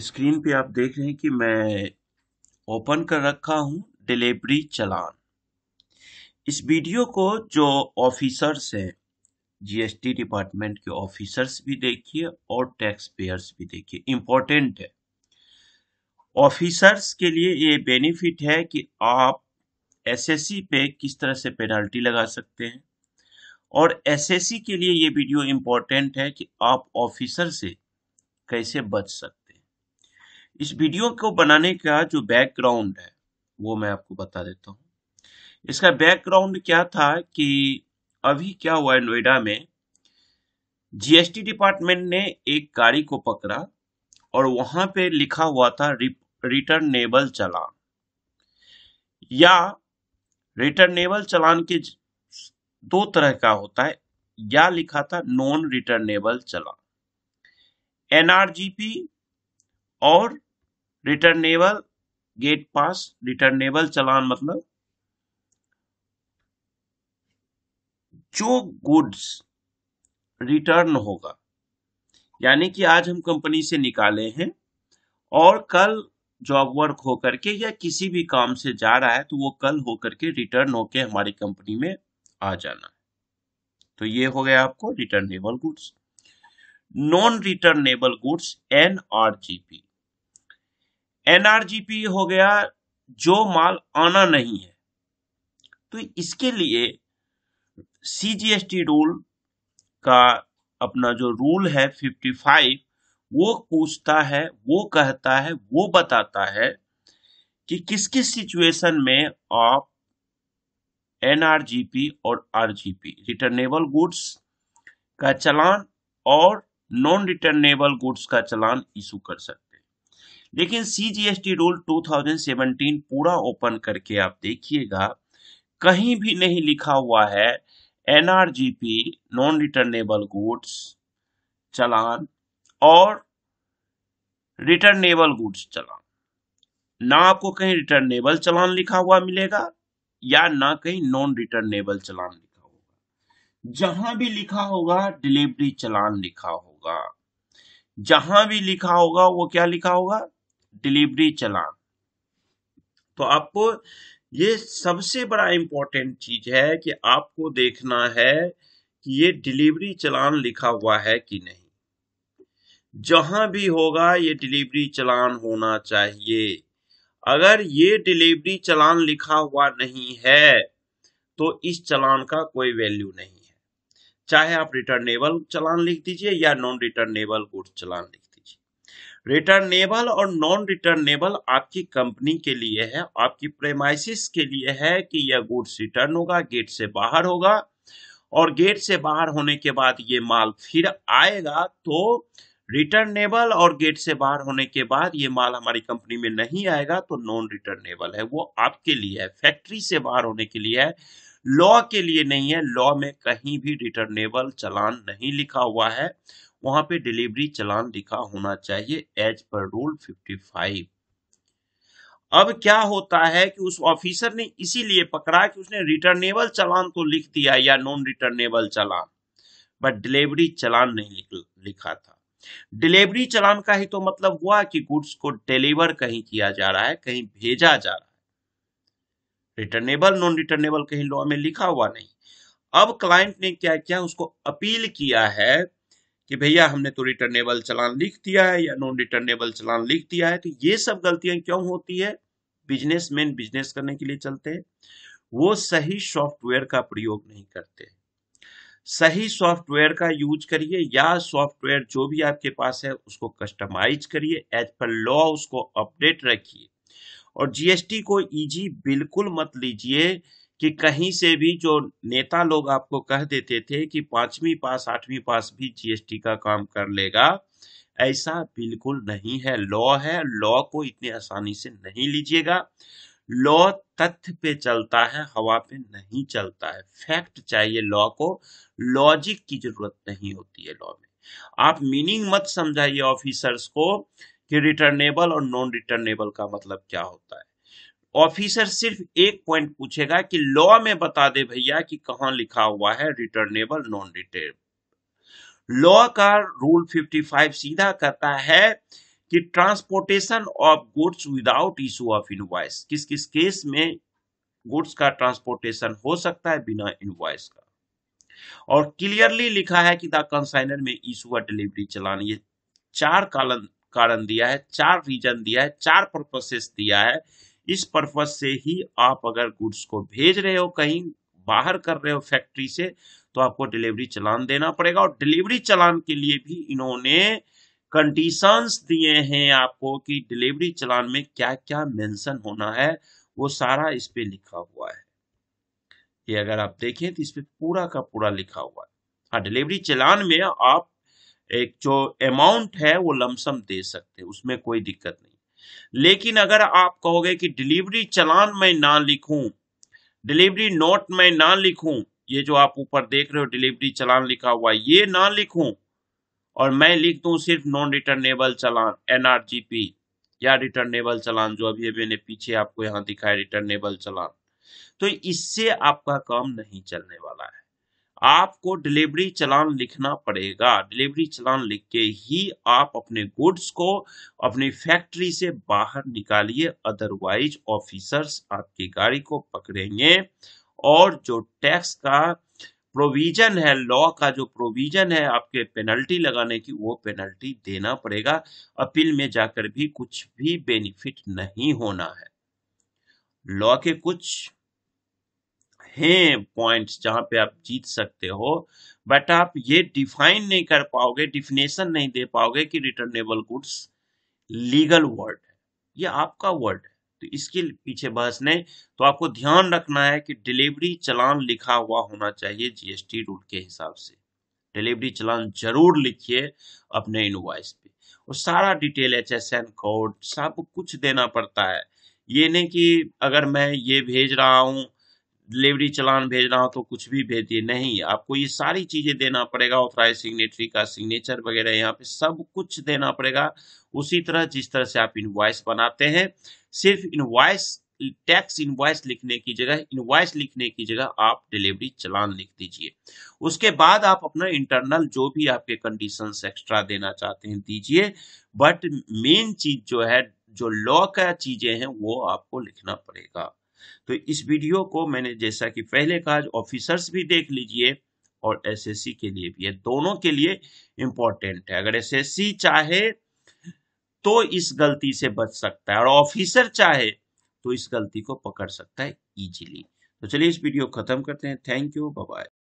screen पे आप देख रहे हैं कि मैं ओपन कर रखा हूँ डिलीवरी चलान इस वीडियो को जो ऑफिसर्स हैं जीएसटी डिपार्टमेंट के ऑफिसर्स भी देखिए और टैक्स पेयर्स भी देखिए इम्पोर्टेंट है ऑफिसर्स के लिए ये बेनिफिट है कि आप एसएससी पे किस तरह से पेनल्टी लगा सकते हैं और एसएससी के लिए ये वीडियो इम्पोर्टेंट है कि आप ऑफिसर से कैसे बच सकते इस वीडियो को बनाने का जो बैकग्राउंड है वो मैं आपको बता देता हूँ इसका बैकग्राउंड क्या था कि अभी क्या हुआ है नोएडा में जीएसटी डिपार्टमेंट ने एक गाड़ी को पकड़ा और वहां पे लिखा हुआ था रिटर्नेबल चलान या रिटर्नेबल चलान के दो तरह का होता है या लिखा था नॉन रिटर्नेबल चलान एनआरजीपी और returnable gate pass returnable challan मतलब जो गुड्स रिटर्न होगा यानी कि आज हम कंपनी से निकाले हैं और कल जॉब वर्क होकर के या किसी भी काम से जा रहा है तो वो कल होकर के रिटर्न होके हमारी कंपनी में आ जाना है तो ये हो गया आपको returnable goods non returnable goods N R G P NRGP हो गया जो माल आना नहीं है तो इसके लिए सीजीएसटी रूल का अपना जो रूल है 55 वो पूछता है वो कहता है वो बताता है कि किस किस सिचुएशन में आप एनआरजीपी और आरजीपी रिटर्नेबल गुड्स का चलान और नॉन रिटर्नेबल गुड्स का चलान इशू कर सकते लेकिन सीजीएसटी रूल 2017 पूरा ओपन करके आप देखिएगा कहीं भी नहीं लिखा हुआ है NRGP non returnable goods challan और रिटर्नेबल गुड्स चलान ना आपको कहीं रिटर्नेबल चलान लिखा हुआ मिलेगा या ना कहीं नॉन रिटर्नेबल चलान लिखा होगा जहां भी लिखा होगा डिलीवरी चलान लिखा होगा जहां भी लिखा होगा वो क्या लिखा होगा डिलीवरी चलान तो आपको ये सबसे बड़ा इंपॉर्टेंट चीज है कि आपको देखना है कि ये डिलीवरी चलान लिखा हुआ है कि नहीं जहां भी होगा ये डिलीवरी चलान होना चाहिए अगर ये डिलीवरी चलान लिखा हुआ नहीं है तो इस चलान का कोई वैल्यू नहीं है चाहे आप रिटर्नेबल चलान लिख दीजिए या नॉन रिटर्नेबल गुड चलान लिख रिटर्नेबल और नॉन रिटर्नेबल आपकी कंपनी के लिए है आपकी प्रेमाइसिस के लिए है कि यह गुड्स रिटर्न होगा गेट से बाहर होगा और गेट से बाहर होने के बाद ये माल फिर आएगा तो रिटर्नेबल और गेट से बाहर होने के बाद ये माल हमारी कंपनी में नहीं आएगा तो नॉन रिटर्नेबल है वो आपके लिए है फैक्ट्री से बाहर होने के लिए है लॉ के लिए नहीं है लॉ में कहीं भी रिटर्नेबल चलान नहीं लिखा हुआ है वहां पे डिलीवरी चलान लिखा होना चाहिए एज पर रूल 55 अब क्या होता है कि उस ऑफिसर ने इसीलिए पकड़ा कि उसने रिटर्नेबल चलान तो लिख दिया या non returnable challan but delivery challan नहीं लिखा था डिलीवरी चलान का ही तो मतलब हुआ कि गुड्स को डिलीवर कहीं किया जा रहा है कहीं भेजा जा रहा है रिटर्नेबल नॉन रिटर्नेबल कहीं लॉ में लिखा हुआ नहीं अब क्लाइंट ने क्या किया उसको अपील किया है कि भैया हमने तो रिटर्नेबल चलान लिख दिया है या नॉन रिटर्नेबल चलान लिख दिया है तो ये सब गलतियां क्यों होती है बिजनेसमैन बिजनेस करने के लिए चलते हैं वो सही सॉफ्टवेयर का प्रयोग नहीं करते सही सॉफ्टवेयर का यूज करिए या सॉफ्टवेयर जो भी आपके पास है उसको कस्टमाइज करिए एज पर लॉ उसको अपडेट रखिए और जीएसटी को इजी बिल्कुल मत लीजिए कि कहीं से भी जो नेता लोग आपको कह देते थे कि पांचवी पास आठवीं पास भी जीएसटी का काम कर लेगा ऐसा बिल्कुल नहीं है लॉ है लॉ को इतने आसानी से नहीं लीजिएगा लॉ तथ्य पे चलता है हवा पे नहीं चलता है फैक्ट चाहिए लॉ को लॉजिक की जरूरत नहीं होती है लॉ में आप मीनिंग मत समझाइए ऑफिसर्स को कि रिटर्नेबल और नॉन रिटर्नेबल का मतलब क्या होता है ऑफिसर सिर्फ एक पॉइंट पूछेगा कि लॉ में बता दे भैया कि कहा लिखा हुआ है रिटर्नेबल नॉन रिटर्नेबल लॉ का रूल 55 सीधा कहता है कि transportation of goods without issue of invoice किस किस केस में गुड्स का ट्रांसपोर्टेशन हो सकता है बिना इनवाइस का और क्लियरली लिखा है कि द कंसाइनर में इशू और डिलीवरी चलानी ये चार कालन कारण दिया है चार रीजन दिया है चार पर्पसेस दिया है इस पर्पज से ही आप अगर गुड्स को भेज रहे हो कहीं बाहर कर रहे हो फैक्ट्री से तो आपको डिलीवरी चलान देना पड़ेगा और डिलीवरी चलान के लिए भी इन्होंने कंडीशंस दिए हैं आपको कि डिलीवरी चलान में क्या क्या मेंशन होना है वो सारा इस पे लिखा हुआ है ये अगर आप देखें तो इस पे पूरा का पूरा लिखा हुआ है हाँ डिलीवरी चलान में आप एक जो अमाउंट है वो लमसम दे सकते हैं उसमें कोई दिक्कत नहीं लेकिन अगर आप कहोगे कि डिलीवरी चलान में ना लिखूं डिलीवरी नोट में ना लिखूं ये जो आप ऊपर देख रहे हो डिलीवरी चलान लिखा हुआ ये ना लिखूं और मैं लिख दू सिर्फ नॉन रिटर्नेबल चलान एनआरजीपी या रिटर्नेबल चलान जो अभी मैंने पीछे आपको यहां दिखाया रिटर्नेबल चलान तो इससे आपका काम नहीं चलने वाला है आपको डिलीवरी चलान लिखना पड़ेगा डिलीवरी चलान लिख के ही आप अपने गुड्स को अपनी फैक्ट्री से बाहर निकालिए अदरवाइज ऑफिसर्स आपकी गाड़ी को पकड़ेंगे और जो टैक्स का प्रोविजन है लॉ का जो प्रोविजन है आपके पेनल्टी लगाने की वो पेनल्टी देना पड़ेगा अपील में जाकर भी कुछ भी बेनिफिट नहीं होना है लॉ के कुछ हैं पॉइंट्स जहां पे आप जीत सकते हो बट आप ये डिफाइन नहीं कर पाओगे डिफिनेशन नहीं दे पाओगे कि रिटर्नेबल गुड्स लीगल वर्ड है ये आपका वर्ड है तो इसके पीछे बहस नहीं तो आपको ध्यान रखना है कि डिलीवरी चलान लिखा हुआ होना चाहिए जीएसटी रूल के हिसाब से डिलीवरी चलान जरूर लिखिए अपने इनवाइस पे और सारा detail H S N code सब कुछ देना पड़ता है ये नहीं कि अगर मैं ये भेज रहा हूँ डिलीवरी चलान भेजना हो तो कुछ भी भेजिए नहीं आपको ये सारी चीज़ें देना पड़ेगा ऑथराइज सिग्नेटरी का सिग्नेचर वगैरह यहाँ पे सब कुछ देना पड़ेगा उसी तरह जिस तरह से आप इनवाइस बनाते हैं सिर्फ इनवाइस टैक्स इनवाइस लिखने की जगह इनवॉइस लिखने की जगह आप डिलीवरी चलान लिख दीजिए उसके बाद आप अपना इंटरनल जो भी आपके कंडीशन एक्स्ट्रा देना चाहते हैं दीजिए बट मेन चीज जो है जो लॉ का चीजें हैं वो आपको लिखना पड़ेगा तो इस वीडियो को मैंने जैसा कि पहले कहा ऑफिसर्स भी देख लीजिए और एसएससी के लिए भी है दोनों के लिए इंपॉर्टेंट है अगर एसएससी चाहे तो इस गलती से बच सकता है और ऑफिसर चाहे तो इस गलती को पकड़ सकता है इजीली तो चलिए इस वीडियो खत्म करते हैं थैंक यू बाय